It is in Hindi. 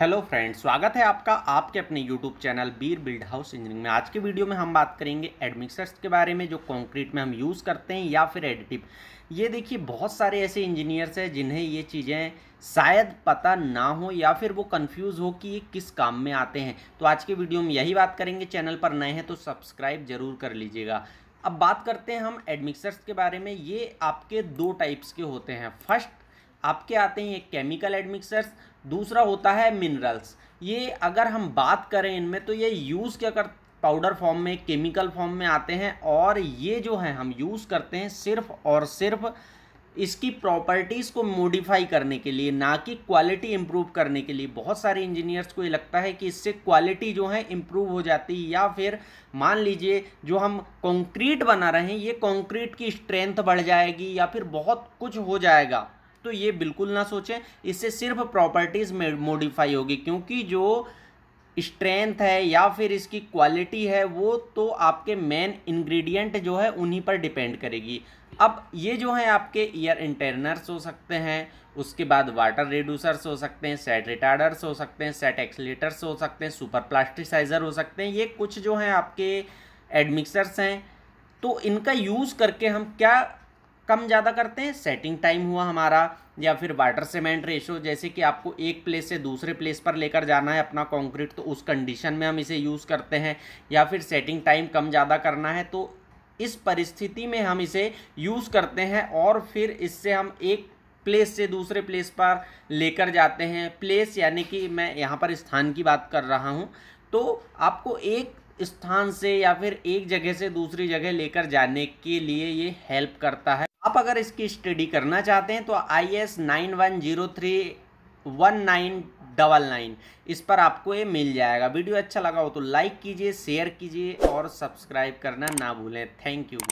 हेलो फ्रेंड्स स्वागत है आपका आपके अपने यूट्यूब चैनल बीर बिल्ड हाउस इंजीनियरिंग में आज के वीडियो में हम बात करेंगे एडमिक्सर्स के बारे में जो कंक्रीट में हम यूज़ करते हैं या फिर एडिटिव ये देखिए बहुत सारे ऐसे इंजीनियर्स हैं जिन्हें ये चीज़ें शायद पता ना हो या फिर वो कंफ्यूज हो कि ये किस काम में आते हैं तो आज के वीडियो में यही बात करेंगे चैनल पर नए हैं तो सब्सक्राइब जरूर कर लीजिएगा अब बात करते हैं हम एडमिक्सर्स के बारे में ये आपके दो टाइप्स के होते हैं फर्स्ट आपके आते हैं एक केमिकल एडमिक्सर्स दूसरा होता है मिनरल्स ये अगर हम बात करें इनमें तो ये यूज़ क्या कर पाउडर फॉर्म में केमिकल फॉर्म में आते हैं और ये जो है हम यूज़ करते हैं सिर्फ और सिर्फ इसकी प्रॉपर्टीज़ को मॉडिफाई करने के लिए ना कि क्वालिटी इम्प्रूव करने के लिए बहुत सारे इंजीनियर्स को ये लगता है कि इससे क्वालिटी जो है इम्प्रूव हो जाती है या फिर मान लीजिए जो हम कंक्रीट बना रहे हैं ये कंक्रीट की स्ट्रेंथ बढ़ जाएगी या फिर बहुत कुछ हो जाएगा तो ये बिल्कुल ना सोचें इससे सिर्फ प्रॉपर्टीज़ में मॉडिफाई होगी क्योंकि जो स्ट्रेंथ है या फिर इसकी क्वालिटी है वो तो आपके मेन इंग्रेडिएंट जो है उन्हीं पर डिपेंड करेगी अब ये जो है आपके ईयर इंटरनर्स हो सकते हैं उसके बाद वाटर रिड्यूसर्स हो सकते हैं सेट रिटार्डर्स हो सकते हैं सेट एक्सलेटर्स हो सकते हैं सुपर प्लास्टिसाइज़र हो सकते हैं ये कुछ जो हैं आपके एडमिक्सर्स हैं तो इनका यूज़ करके हम क्या कम ज़्यादा करते हैं सेटिंग टाइम हुआ हमारा या फिर वाटर सीमेंट रेशो जैसे कि आपको एक प्लेस से दूसरे प्लेस पर लेकर जाना है अपना कंक्रीट तो उस कंडीशन में हम इसे यूज़ करते हैं या फिर सेटिंग टाइम कम ज़्यादा करना है तो इस परिस्थिति में हम इसे यूज़ करते हैं और फिर इससे हम एक प्लेस से दूसरे प्लेस पर लेकर जाते हैं प्लेस यानी कि मैं यहाँ पर स्थान की बात कर रहा हूँ तो आपको एक स्थान से या फिर एक जगह से दूसरी जगह लेकर जाने के लिए ये हेल्प करता है आप अगर इसकी स्टडी करना चाहते हैं तो I S nine one zero three one nine double nine इस पर आपको ये मिल जाएगा वीडियो अच्छा लगा हो तो लाइक कीजिए शेयर कीजिए और सब्सक्राइब करना ना भूलें थैंक यू